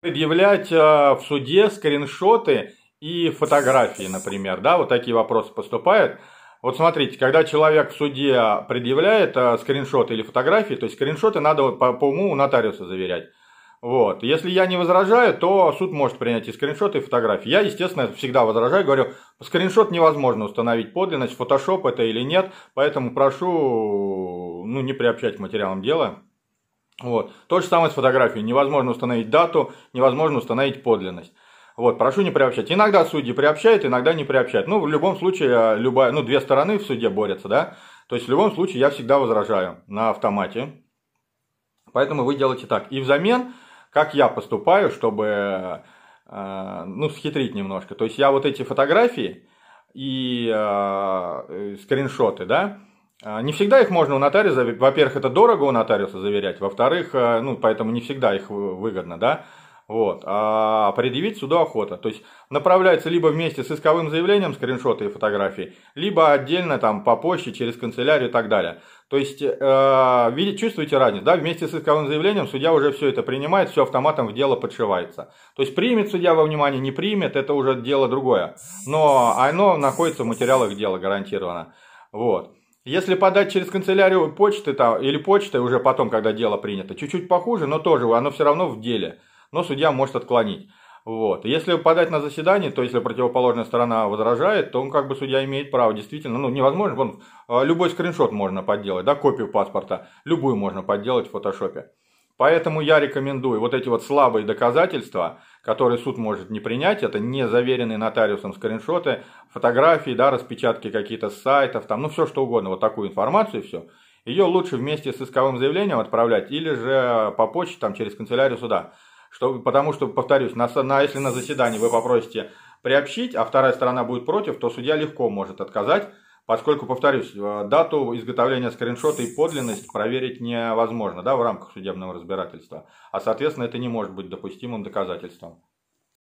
предъявлять а, в суде скриншоты и фотографии, например, да, вот такие вопросы поступают. Вот смотрите, когда человек в суде предъявляет а, скриншоты или фотографии, то есть скриншоты надо по, по уму у нотариуса заверять. Вот. Если я не возражаю, то суд может принять и скриншоты, и фотографии. Я, естественно, всегда возражаю, говорю, скриншот невозможно установить подлинность, фотошоп это или нет, поэтому прошу ну, не приобщать к материалам дела. Вот. То же самое с фотографией. Невозможно установить дату, невозможно установить подлинность. Вот, прошу не приобщать. Иногда судьи приобщают, иногда не приобщают. Ну, в любом случае, э, любая, ну, две стороны в суде борются, да? То есть, в любом случае, я всегда возражаю на автомате. Поэтому вы делаете так. И взамен, как я поступаю, чтобы, э, ну, схитрить немножко. То есть, я вот эти фотографии и э, э скриншоты, да, а, не всегда их можно у нотариуса, во-первых, это дорого у нотариуса заверять, во-вторых, э, ну, поэтому не всегда их выгодно, да, вот, а предъявить суду охота. То есть направляется либо вместе с исковым заявлением скриншоты и фотографии, либо отдельно там по почте, через канцелярию и так далее. То есть, э, видите, чувствуете разницу, да, вместе с исковым заявлением судья уже все это принимает, все автоматом в дело подшивается. То есть, примет судья во внимание, не примет, это уже дело другое. Но оно находится в материалах дела гарантированно. Вот. Если подать через канцелярию почты там, или почтой уже потом, когда дело принято, чуть-чуть похуже, но тоже оно все равно в деле. Но судья может отклонить. Вот. Если подать на заседание, то если противоположная сторона возражает, то он как бы судья имеет право, действительно, ну невозможно, вон, а, любой скриншот можно подделать, да, копию паспорта, любую можно подделать в фотошопе. Поэтому я рекомендую вот эти вот слабые доказательства, который суд может не принять, это не заверенные нотариусом скриншоты, фотографии, да, распечатки какие-то сайтов, там, ну все что угодно, вот такую информацию и все. Ее лучше вместе с исковым заявлением отправлять или же по почте, там, через канцелярию суда. Что, потому что, повторюсь, на, на, если на заседании вы попросите приобщить, а вторая сторона будет против, то судья легко может отказать, Поскольку, повторюсь, э, дату изготовления скриншота и подлинность проверить невозможно да, в рамках судебного разбирательства, а, соответственно, это не может быть допустимым доказательством.